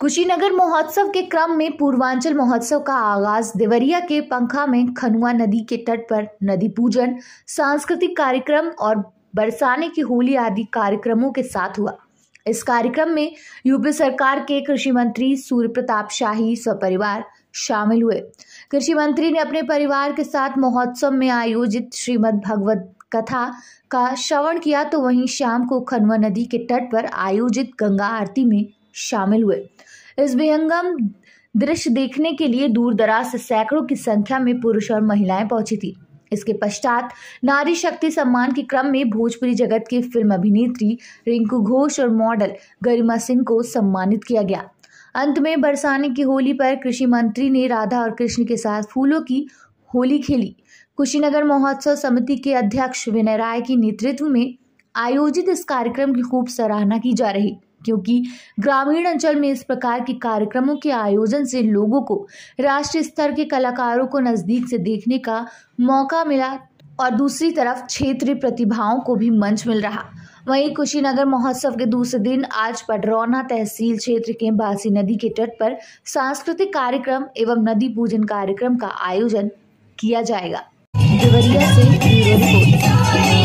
कुशीनगर महोत्सव के क्रम में पूर्वांचल महोत्सव का आगाज देवरिया के पंखा में खनुआ नदी के तट पर नदी पूजन सांस्कृतिक कार्यक्रम और बरसाने की होली आदि कार्यक्रमों के साथ हुआ इस कार्यक्रम में यूपी सरकार के कृषि मंत्री सूर्य प्रताप शाही स्वपरिवार शामिल हुए कृषि मंत्री ने अपने परिवार के साथ महोत्सव में आयोजित श्रीमद भगवत कथा का श्रवण किया तो वहीं शाम को खनवा नदी के तट पर आयोजित गंगा आरती में शामिल हुए इस बेहंगम दृश्य देखने के लिए दूर दराज से सैकड़ों की संख्या में पुरुष और महिलाएं पहुंची थी इसके पश्चात नारी शक्ति सम्मान के क्रम में भोजपुरी जगत के फिल्म अभिनेत्री रिंकू घोष और मॉडल गरिमा सिंह को सम्मानित किया गया अंत में बरसाने की होली पर कृषि मंत्री ने राधा और कृष्ण के साथ फूलों की होली खेली कुशीनगर महोत्सव समिति के अध्यक्ष विनय राय के नेतृत्व में आयोजित इस कार्यक्रम की खूब सराहना की जा रही क्योंकि ग्रामीण अंचल में इस प्रकार के कार्यक्रमों के आयोजन से लोगों को राष्ट्रीय स्तर के कलाकारों को नज़दीक से देखने का मौका मिला और दूसरी तरफ क्षेत्रीय प्रतिभाओं को भी मंच मिल रहा वहीं कुशीनगर महोत्सव के दूसरे दिन आज पडरौना तहसील क्षेत्र के बासी नदी के तट पर सांस्कृतिक कार्यक्रम एवं नदी पूजन कार्यक्रम का आयोजन किया जाएगा देवरिया से